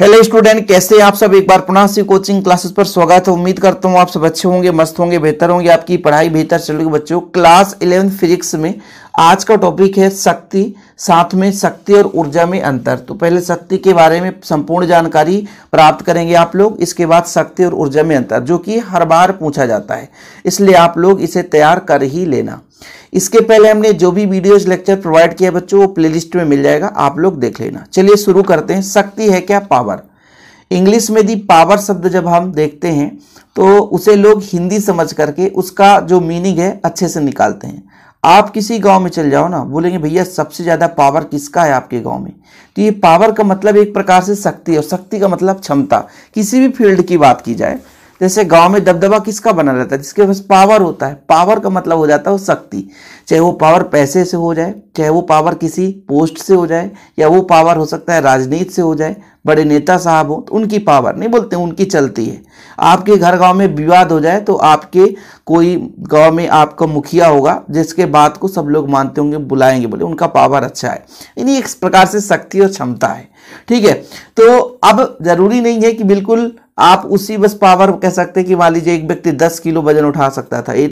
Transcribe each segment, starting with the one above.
hello student कैसे आप सब एक बार पुनः से कोचिंग क्लासेस पर स्वागत है उम्मीद करता हूँ आप सब अच्छे होंगे मस्त होंगे बेहतर होंगे आपकी पढ़ाई बेहतर चलेगी बच्चों क्लास इलेवन फिजिक्स में आज का टॉपिक है शक्ति साथ में शक्ति और ऊर्जा में अंतर तो पहले शक्ति के बारे में संपूर्ण जानकारी प्राप्त करेंगे आप लोग इसके बाद शक्ति और ऊर्जा में अंतर जो कि हर बार पूछा जाता है इसलिए आप लोग इसे तैयार कर ही लेना इसके पहले हमने जो भी वीडियोज लेक्चर प्रोवाइड किया बच्चों वो प्ले में मिल जाएगा आप लोग देख लेना चलिए शुरू करते हैं शक्ति है क्या पावर इंग्लिश में दी पावर शब्द जब हम देखते हैं तो उसे लोग हिंदी समझ करके उसका जो मीनिंग है अच्छे से निकालते हैं आप किसी गांव में चल जाओ ना बोलेंगे भैया सबसे ज़्यादा पावर किसका है आपके गांव में तो ये पावर का मतलब एक प्रकार से शक्ति और शक्ति का मतलब क्षमता किसी भी फील्ड की बात की जाए जैसे गांव में दबदबा किसका बना रहता है जिसके पास पावर होता है पावर का मतलब हो जाता है वो शक्ति चाहे वो पावर पैसे से हो जाए चाहे वो पावर किसी पोस्ट से हो जाए या वो पावर हो सकता है राजनीति से हो जाए बड़े नेता साहब हो तो उनकी पावर नहीं बोलते उनकी चलती है आपके घर गांव में विवाद हो जाए तो आपके कोई गांव में आपका मुखिया होगा जिसके बात को सब लोग मानते होंगे बुलाएंगे बोले उनका पावर अच्छा है यानी एक प्रकार से शक्ति और क्षमता है ठीक है तो अब ज़रूरी नहीं है कि बिल्कुल आप उसी बस पावर कह सकते हैं कि मान लीजिए एक व्यक्ति दस किलो वजन उठा सकता था अरे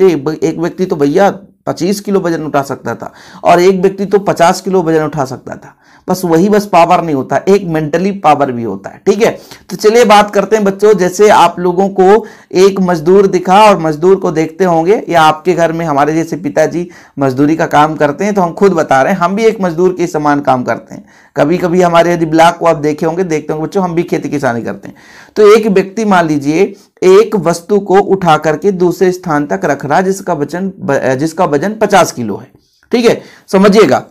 एक व्यक्ति तो भैया पच्चीस किलो वजन उठा सकता था और एक व्यक्ति तो पचास किलो वजन उठा सकता था बस वही बस पावर नहीं होता एक मेंटली पावर भी होता है ठीक है तो चलिए बात करते हैं बच्चों जैसे आप लोगों को एक मजदूर दिखा और मजदूर को देखते होंगे या आपके घर में हमारे जैसे पिताजी मजदूरी का काम करते हैं तो हम खुद बता रहे हैं हम भी एक मजदूर के समान काम करते हैं कभी कभी हमारे यदि ब्लॉक को आप देखे होंगे देखते होंगे बच्चों हम भी खेती किसानी करते हैं तो एक व्यक्ति मान लीजिए एक वस्तु को उठा करके दूसरे स्थान तक रख रहा जिसका वजन जिसका वजन पचास किलो है ठीक है समझिएगा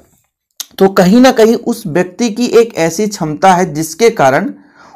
तो कहीं ना कहीं उस व्यक्ति की एक ऐसी क्षमता है जिसके कारण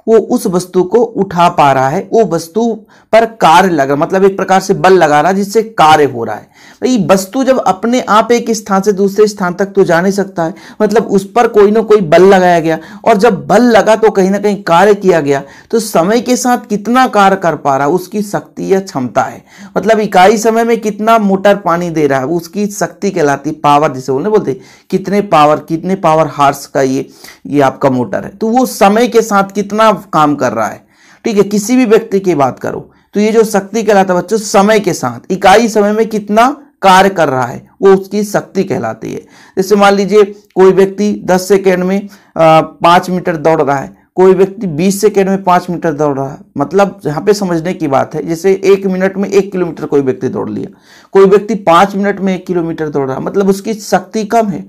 वो उस वस्तु को उठा पा रहा है वो वस्तु पर कार्य लगा मतलब एक प्रकार से बल लगा रहा है जिससे कार्य हो रहा है भाई वस्तु जब अपने आप एक स्थान से दूसरे स्थान तक तो जा नहीं सकता है मतलब उस पर कोई ना कोई बल लगाया गया और जब बल लगा तो कहीं ना कहीं कार्य किया गया तो समय के साथ कितना कार्य कर पा रहा उसकी शक्ति या क्षमता है मतलब इकाई समय में कितना मोटर पानी दे रहा है उसकी शक्ति कहलाती पावर जिसे बोलने बोलते कितने पावर कितने पावर हार्स का ये ये आपका मोटर है तो वो समय के साथ कितना काम कर रहा है ठीक है किसी भी व्यक्ति की बात करो तो ये जो शक्ति कहलाता है बच्चों समय के साथ इकाई समय में कितना कार्य कर रहा है वो उसकी शक्ति कहलाती है जैसे मान लीजिए कोई व्यक्ति 10 सेकेंड में पाँच मीटर दौड़ रहा है कोई व्यक्ति 20 सेकेंड में पाँच मीटर दौड़ रहा है मतलब यहाँ पे समझने की बात है जैसे एक मिनट में एक किलोमीटर कोई व्यक्ति दौड़ लिया कोई व्यक्ति पाँच मिनट में एक किलोमीटर दौड़ रहा मतलब उसकी शक्ति कम है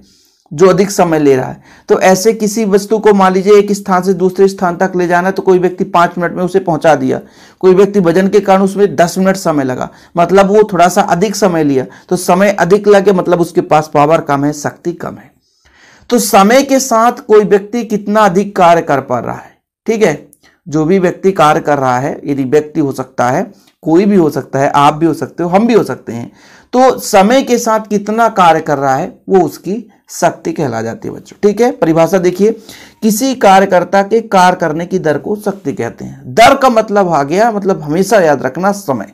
जो अधिक समय ले रहा है तो ऐसे किसी वस्तु को मान लीजिए एक स्थान से दूसरे स्थान तक ले जाना तो कोई व्यक्ति पांच मिनट में उसे पहुंचा दिया कोई व्यक्ति वजन के कारण उसमें दस मिनट समय लगा मतलब वो थोड़ा सा अधिक समय लिया तो समय अधिक लगे मतलब उसके पास पावर कम है शक्ति कम है तो समय के साथ कोई व्यक्ति कितना अधिक कार्य कर पा रहा है ठीक है जो भी व्यक्ति कार्य कर रहा है यदि व्यक्ति हो सकता है कोई भी हो सकता है आप भी हो सकते हो हम भी हो सकते हैं तो समय के साथ कितना कार्य कर रहा है वो उसकी शक्ति कहला जाती है बच्चों ठीक है परिभाषा देखिए किसी कार्यकर्ता के कार्य करने की दर को शक्ति कहते हैं दर का मतलब आ गया मतलब हमेशा याद रखना समय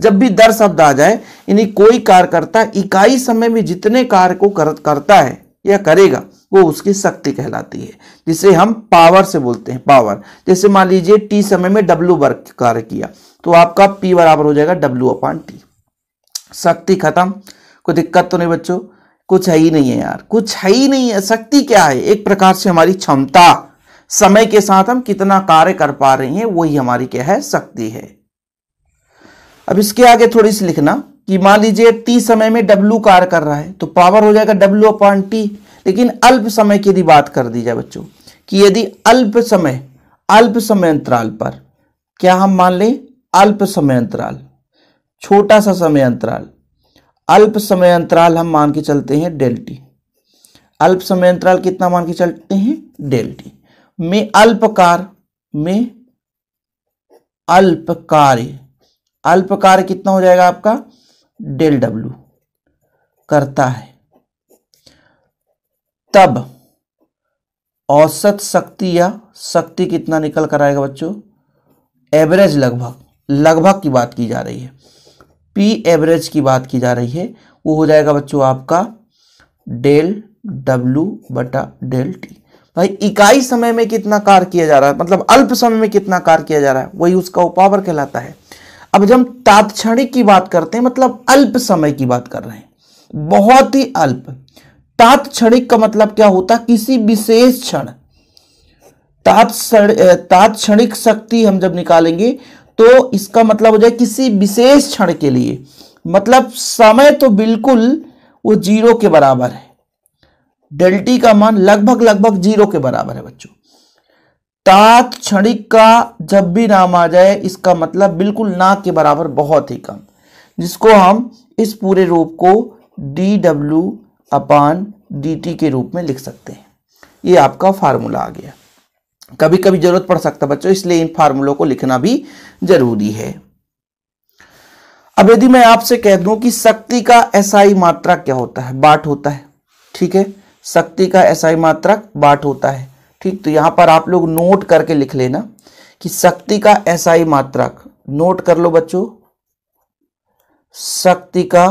जब भी दर शब्द आ जाए यानी कोई कार्यकर्ता इकाई समय में जितने कार्य को कर, करता है या करेगा वो उसकी शक्ति कहलाती है जिसे हम पावर से बोलते हैं पावर जैसे मान लीजिए टी समय में डब्ल्यू वर्क कार्य किया तो आपका पी बराबर हो जाएगा डब्ल्यू अपॉन टी शक्ति खत्म कोई दिक्कत तो नहीं बच्चों कुछ है ही नहीं है यार कुछ है ही नहीं है शक्ति क्या है एक प्रकार से हमारी क्षमता समय के साथ हम कितना कार्य कर पा रहे हैं वही हमारी क्या है शक्ति है अब इसके आगे थोड़ी सी लिखना कि मान लीजिए टी समय में डब्ल्यू कार्य कर रहा है तो पावर हो जाएगा डब्ल्यू अपॉन टी लेकिन अल्प समय की यदि बात कर दी जाए बच्चों कि यदि अल्प समय अल्प समय अंतराल पर क्या हम मान लें अल्प समय अंतराल छोटा सा समय अंतराल अल्प समय अंतराल हम मान के चलते हैं डेल्टी अल्प समय अंतराल कितना मान के चलते हैं डेल्टी में अल्पकार में अल्प कार्य अल्प कार्य कितना हो जाएगा आपका डेल डब्ल्यू करता है तब औसत शक्ति या शक्ति कितना निकल कर आएगा बच्चों एवरेज लगभग लगभग की बात की जा रही है पी एवरेज की बात की जा रही है वो हो जाएगा बच्चों आपका डेल डब्लू बटा डेल टी भाई इकाई समय में कितना कार्य किया जा रहा है मतलब अल्प समय में कितना कार्य किया जा रहा है वही उसका उपावर कहलाता है अब जब हम तात्क्षणिक की बात करते हैं मतलब अल्प समय की बात कर रहे हैं बहुत ही अल्प तात्क्षणिक का मतलब क्या होता है किसी विशेष क्षण तात्क्षणिक शक्ति हम जब निकालेंगे तो इसका मतलब हो जाए किसी विशेष क्षण के लिए मतलब समय तो बिल्कुल वो जीरो के बराबर है डेल्टी का मान लगभग लगभग जीरो के बराबर है बच्चों तात क्षणिक का जब भी नाम आ जाए इसका मतलब बिल्कुल ना के बराबर बहुत ही कम जिसको हम इस पूरे रूप को डी डब्ल्यू अपान डी टी के रूप में लिख सकते हैं ये आपका फार्मूला आ गया कभी कभी जरूरत पड़ सकता है बच्चों इसलिए इन फार्मूलों को लिखना भी जरूरी है अब यदि मैं आपसे कह दूं कि शक्ति का एसआई मात्रा क्या होता है बाट होता है ठीक है शक्ति का एसआई मात्रक बाट होता है ठीक तो यहां पर आप लोग नोट करके लिख लेना कि शक्ति का एसआई मात्रक नोट कर लो बच्चों शक्ति का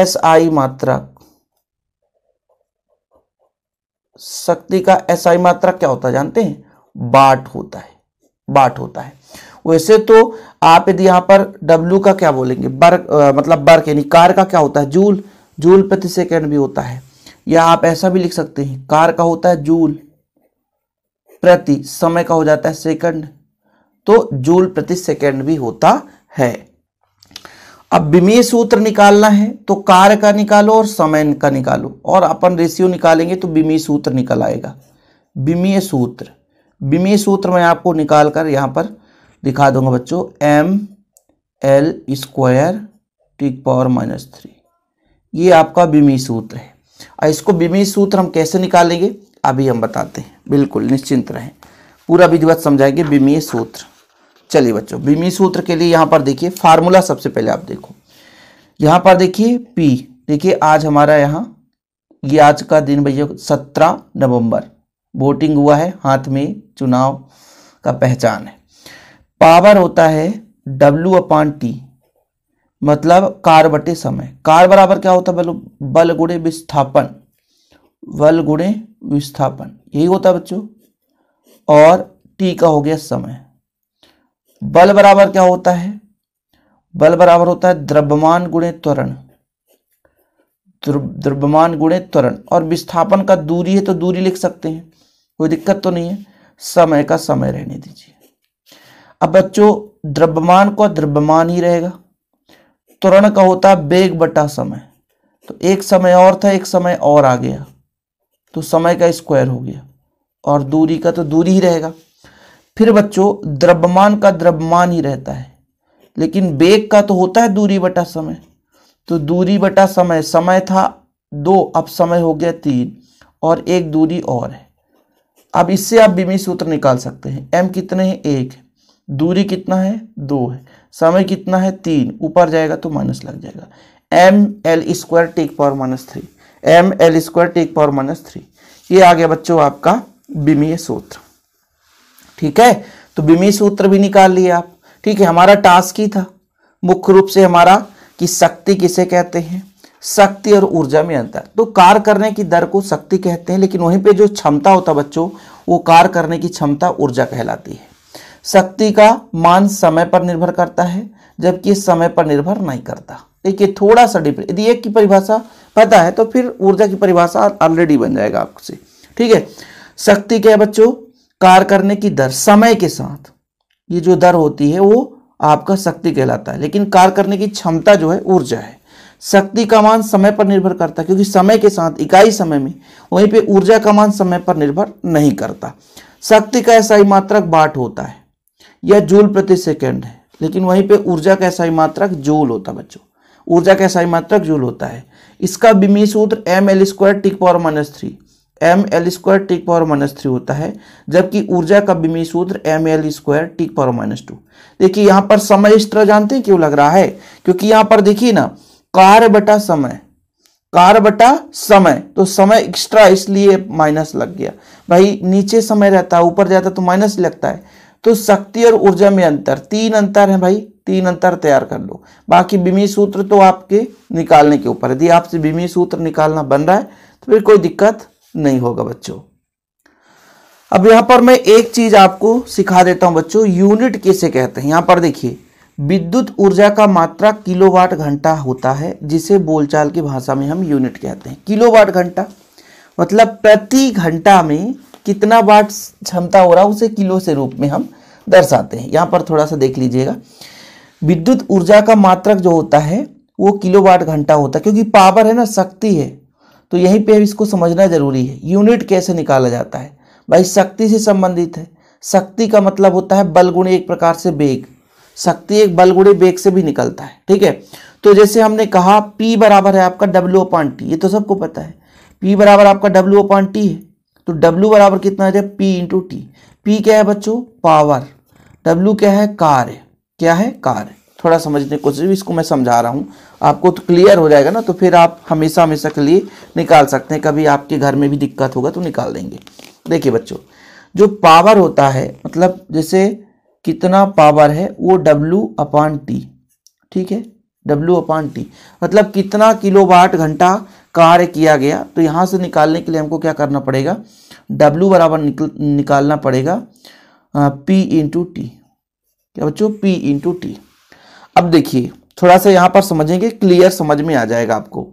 एसआई मात्रक शक्ति का एसआई मात्रा क्या होता है जानते हैं बाट होता है बाट होता है वैसे तो आप यदि यहां पर W का क्या बोलेंगे बर्क मतलब बर्क यानी कार का क्या होता है जूल जूल प्रति सेकेंड भी होता है या आप ऐसा भी लिख सकते हैं कार का होता है जूल प्रति समय का हो जाता है सेकंड तो जूल प्रति सेकंड भी होता है अब विमेय सूत्र निकालना है तो कार्य का निकालो और समय का निकालो और अपन रेशियो निकालेंगे तो विमेय सूत्र निकल आएगा विमेय सूत्र विमेय सूत्र मैं आपको निकाल कर यहाँ पर दिखा दूंगा बच्चों M L square T power minus three ये आपका विमेय सूत्र है और इसको विमेय सूत्र हम कैसे निकालेंगे अभी हम बताते हैं बिल्कुल निश्चिंत रहें पूरा विधिवत समझाएंगे विमेय सूत्र चलिए बच्चों बीमी सूत्र के लिए यहाँ पर देखिए फार्मूला सबसे पहले आप देखो यहाँ पर देखिए पी देखिए आज हमारा यहाँ ये आज का दिन भैया सत्रह नवंबर वोटिंग हुआ है हाथ में चुनाव का पहचान है पावर होता है डब्ल्यू अपान टी मतलब कार बटे समय कार बराबर क्या होता है बल बल गुणे विस्थापन बल गुणे विस्थापन यही होता है बच्चों और टी का हो गया समय बल बराबर क्या होता है बल बराबर होता है द्रव्यमान गुणे त्वरण द्रव्यमान गुणे त्वरण और विस्थापन का दूरी है तो दूरी लिख सकते हैं कोई दिक्कत तो नहीं है समय का समय रहने दीजिए अब बच्चों द्रव्यमान को द्रव्यमान ही रहेगा त्वरण का होता है बेग बटा समय तो एक समय और था एक समय और आ गया तो समय का स्क्वायर हो गया और दूरी का तो दूरी ही रहेगा फिर बच्चों द्रव्यमान का द्रव्यमान ही रहता है लेकिन बेग का तो होता है दूरी बटा समय तो दूरी बटा समय समय था दो अब समय हो गया तीन और एक दूरी और है अब इससे आप बीमी सूत्र निकाल सकते हैं एम कितने हैं एक है दूरी कितना है दो है समय कितना है तीन ऊपर जाएगा तो माइनस लग जाएगा M L square T power minus three M L square T power minus three ये आ गया बच्चों आपका बीमीय सूत्र ठीक है तो बिमी सूत्र भी निकाल लिया आप ठीक है हमारा टास्क ही था मुख्य रूप से हमारा कि शक्ति किसे कहते हैं शक्ति और ऊर्जा में अंतर तो कार्य करने की दर को शक्ति कहते हैं लेकिन वहीं पे जो क्षमता होता बच्चों वो कार्य करने की क्षमता ऊर्जा कहलाती है शक्ति का मान समय पर निर्भर करता है जबकि समय पर निर्भर नहीं करता देखिए थोड़ा सा डिफरेंट यदि एक की परिभाषा पता है तो फिर ऊर्जा की परिभाषा ऑलरेडी बन जाएगा आपसे ठीक है शक्ति क्या है बच्चों कार्य करने की दर समय के साथ ये जो दर होती है वो आपका शक्ति कहलाता है लेकिन कार्य करने की क्षमता जो है ऊर्जा है शक्ति का मान समय पर निर्भर करता है क्योंकि समय के साथ इकाई समय में वहीं पे ऊर्जा का मान समय पर निर्भर नहीं करता शक्ति का ऐसा ही मात्रक बाट होता है या जूल प्रति सेकेंड है लेकिन वहीं पे ऊर्जा का ऐसा ही मात्रक जूल होता है बच्चों ऊर्जा का ऐसा ही मात्रक जूल होता है इसका बिमी सूत्र M L square T power minus three M L square T power minus three होता है जबकि ऊर्जा का बिमी सूत्र M L square T power minus two देखिए यहाँ पर समय इस तरह जानते हैं क्यों लग रहा है क्योंकि यहाँ पर देखिए ना कार बटा समय कार बटा समय तो समय एक्स्ट्रा इसलिए माइनस लग गया भाई नीचे समय रहता है ऊपर जाता तो माइनस लगता है तो शक्ति और ऊर्जा में अंतर तीन अंतर है भाई तीन अंतर तैयार कर लो बाकी बिमी सूत्र तो आपके निकालने के ऊपर यदि आपसे बिमी सूत्र निकालना बन रहा है तो फिर कोई दिक्कत नहीं होगा बच्चों अब यहां पर मैं एक चीज आपको सिखा देता हूं बच्चों यूनिट किसे कहते हैं यहां पर देखिए विद्युत ऊर्जा का मात्रा किलोवाट घंटा होता है जिसे बोलचाल की भाषा में हम यूनिट कहते हैं किलोवाट घंटा मतलब प्रति घंटा में कितना वाट क्षमता हो रहा है उसे किलो से रूप में हम दर्शाते हैं यहां पर थोड़ा सा देख लीजिएगा विद्युत ऊर्जा का मात्रक जो होता है वो किलो वाट घंटा होता है क्योंकि पावर है ना शक्ति है तो यहीं पे इसको समझना ज़रूरी है यूनिट कैसे निकाला जाता है भाई शक्ति से संबंधित है शक्ति का मतलब होता है बल गुणे एक प्रकार से बेग शक्ति एक बल गुणे बेग से भी निकलता है ठीक है तो जैसे हमने कहा P बराबर है आपका W अपॉन टी ये तो सबको पता है P बराबर आपका W अपॉन टी है तो W बराबर कितना आ जाए इंटू टी पी क्या है बच्चों पावर W क्या है कार्य क्या है कार्य थोड़ा समझने की कोशिश इसको मैं समझा रहा हूँ आपको तो क्लियर हो जाएगा ना तो फिर आप हमेशा हमेशा के लिए निकाल सकते हैं कभी आपके घर में भी दिक्कत होगा तो निकाल देंगे देखिए बच्चों जो पावर होता है मतलब जैसे कितना पावर है वो डब्लू अपान टी ठीक है डब्लू अपान टी मतलब कितना किलोवाट घंटा कार्य किया गया तो यहाँ से निकालने के लिए हमको क्या करना पड़ेगा डब्लू बराबर निकल निकालना पड़ेगा पी इंटू टी क्या बच्चों पी इंटू टी अब देखिए थोड़ा सा यहां पर समझेंगे क्लियर समझ में आ जाएगा आपको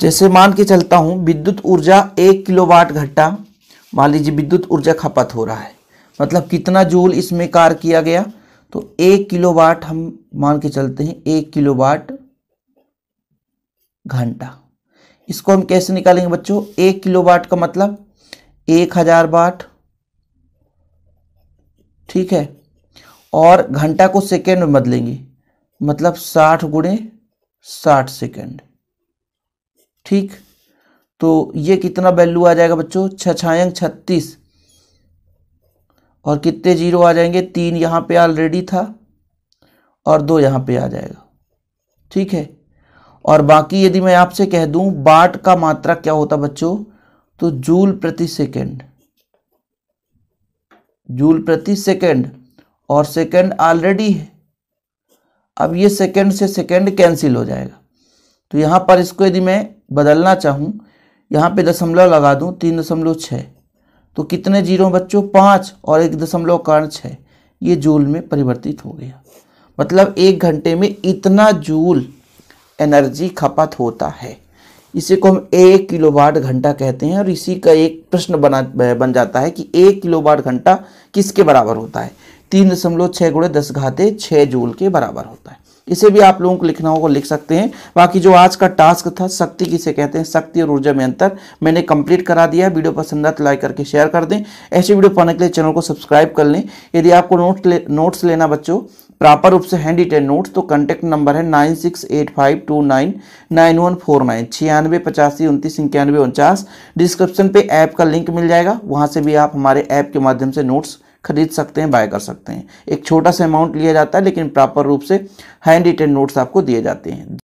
जैसे मान के चलता हूं विद्युत ऊर्जा एक किलोवाट घट्टा मान लीजिए विद्युत ऊर्जा खपत हो रहा है मतलब कितना जूल इसमें कार्य किया गया तो एक किलोवाट हम मान के चलते हैं एक किलोवाट घंटा इसको हम कैसे निकालेंगे बच्चों एक किलोवाट का मतलब एक हजार वाट ठीक है और घंटा को सेकेंड में बदलेंगे मतलब साठ गुणे साठ सेकेंड ठीक तो ये कितना वैल्यू आ जाएगा बच्चों छछायंग छत्तीस और कितने जीरो आ जाएंगे तीन यहाँ पे ऑलरेडी था और दो यहाँ पे आ जाएगा ठीक है और बाकी यदि मैं आपसे कह दूं बाट का मात्रा क्या होता बच्चों तो जूल प्रति सेकेंड जूल प्रति सेकेंड और सेकेंड ऑलरेडी है अब ये सेकेंड से सेकेंड कैंसिल हो जाएगा तो यहाँ पर इसको यदि मैं बदलना चाहूँ यहाँ पे दशमलव लगा दूँ तीन दशमलव छः तो कितने जीरो बच्चों पाँच और एक दशमलव कारण छः ये जूल में परिवर्तित हो गया मतलब एक घंटे में इतना जूल एनर्जी खपत होता है इसी को हम एक किलोवाट घंटा कहते हैं और इसी का एक प्रश्न बना बन जाता है कि एक किलोवाट घंटा किसके बराबर होता है तीन दशमलव छः गुड़े दस घाते छः जूल के बराबर होता है इसे भी आप लोगों को लिखना होगा लिख सकते हैं बाकी जो आज का टास्क था शक्ति किसे कहते हैं शक्ति और ऊर्जा में अंतर मैंने कंप्लीट करा दिया वीडियो पसंद आए तो लाइक करके शेयर कर दें ऐसे वीडियो पाने के लिए चैनल को सब्सक्राइब कर लें यदि आपको नोट ले, नोट्स लेना बच्चों प्रॉपर रूप से हैंड रिटेन नोट्स तो कॉन्टैक्ट नंबर है nine six eight five two nine nine one four nine छियानवे पचासी उनतीस इक्यानवे उनचास डिस्क्रिप्शन पर ऐप का लिंक मिल जाएगा वहाँ से भी आप हमारे ऐप के माध्यम से नोट्स खरीद सकते हैं बाय कर सकते हैं एक छोटा सा अमाउंट लिया जाता है लेकिन प्रॉपर रूप से हैंड रिटेन नोट्स आपको दिए जाते हैं